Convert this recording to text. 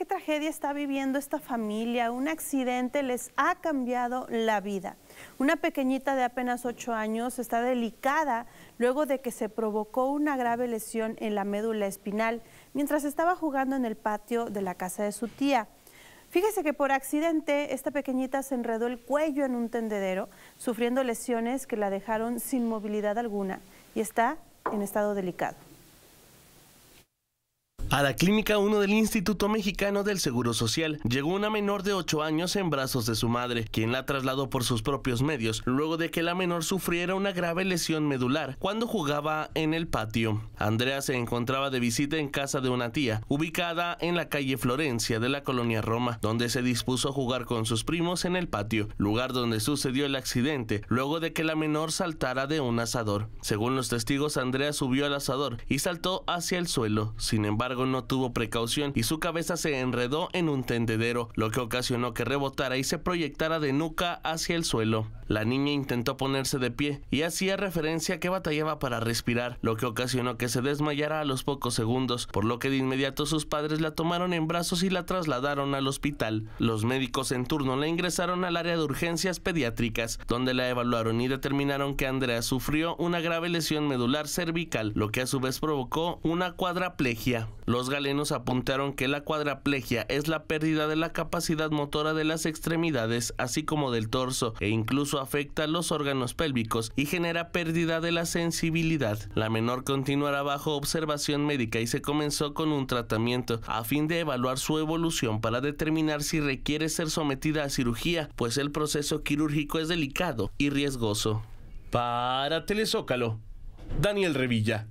qué tragedia está viviendo esta familia. Un accidente les ha cambiado la vida. Una pequeñita de apenas 8 años está delicada luego de que se provocó una grave lesión en la médula espinal mientras estaba jugando en el patio de la casa de su tía. Fíjese que por accidente esta pequeñita se enredó el cuello en un tendedero, sufriendo lesiones que la dejaron sin movilidad alguna y está en estado delicado. A la Clínica 1 del Instituto Mexicano del Seguro Social llegó una menor de 8 años en brazos de su madre, quien la trasladó por sus propios medios luego de que la menor sufriera una grave lesión medular cuando jugaba en el patio. Andrea se encontraba de visita en casa de una tía, ubicada en la calle Florencia de la colonia Roma, donde se dispuso a jugar con sus primos en el patio, lugar donde sucedió el accidente, luego de que la menor saltara de un asador. Según los testigos, Andrea subió al asador y saltó hacia el suelo. Sin embargo, no tuvo precaución y su cabeza se enredó en un tendedero, lo que ocasionó que rebotara y se proyectara de nuca hacia el suelo. La niña intentó ponerse de pie y hacía referencia a que batallaba para respirar, lo que ocasionó que se desmayara a los pocos segundos, por lo que de inmediato sus padres la tomaron en brazos y la trasladaron al hospital. Los médicos en turno la ingresaron al área de urgencias pediátricas, donde la evaluaron y determinaron que Andrea sufrió una grave lesión medular cervical, lo que a su vez provocó una cuadraplegia. Los galenos apuntaron que la cuadraplegia es la pérdida de la capacidad motora de las extremidades, así como del torso, e incluso afecta los órganos pélvicos y genera pérdida de la sensibilidad. La menor continuará bajo observación médica y se comenzó con un tratamiento a fin de evaluar su evolución para determinar si requiere ser sometida a cirugía, pues el proceso quirúrgico es delicado y riesgoso. Para Telezócalo, Daniel Revilla.